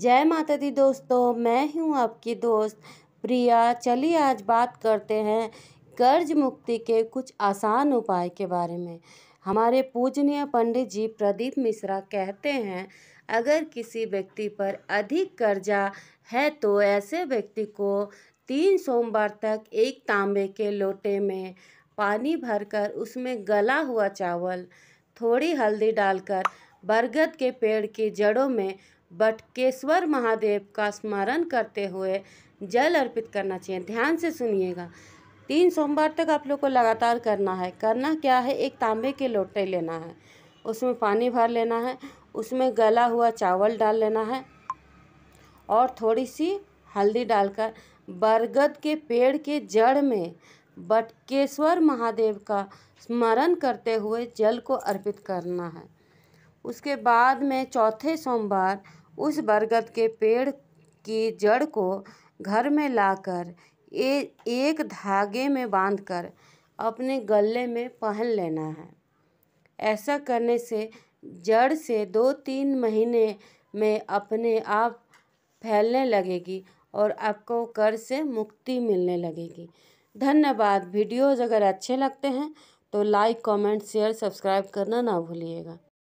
जय माता दी दोस्तों मैं हूँ आपकी दोस्त प्रिया चलिए आज बात करते हैं कर्ज मुक्ति के कुछ आसान उपाय के बारे में हमारे पूजनीय पंडित जी प्रदीप मिश्रा कहते हैं अगर किसी व्यक्ति पर अधिक कर्जा है तो ऐसे व्यक्ति को तीन सोमवार तक एक तांबे के लोटे में पानी भरकर उसमें गला हुआ चावल थोड़ी हल्दी डालकर बरगद के पेड़ की जड़ों में बटकेश्वर महादेव का स्मरण करते हुए जल अर्पित करना चाहिए ध्यान से सुनिएगा तीन सोमवार तक आप लोग को लगातार करना है करना क्या है एक तांबे के लोटे लेना है उसमें पानी भर लेना है उसमें गला हुआ चावल डाल लेना है और थोड़ी सी हल्दी डालकर बरगद के पेड़ के जड़ में बटकेश्वर महादेव का स्मरण करते हुए जल को अर्पित करना है उसके बाद में चौथे सोमवार उस बरगद के पेड़ की जड़ को घर में लाकर ए एक धागे में बांधकर अपने गले में पहन लेना है ऐसा करने से जड़ से दो तीन महीने में अपने आप फैलने लगेगी और आपको कर से मुक्ति मिलने लगेगी धन्यवाद वीडियोज़ अगर अच्छे लगते हैं तो लाइक कमेंट शेयर सब्सक्राइब करना ना भूलिएगा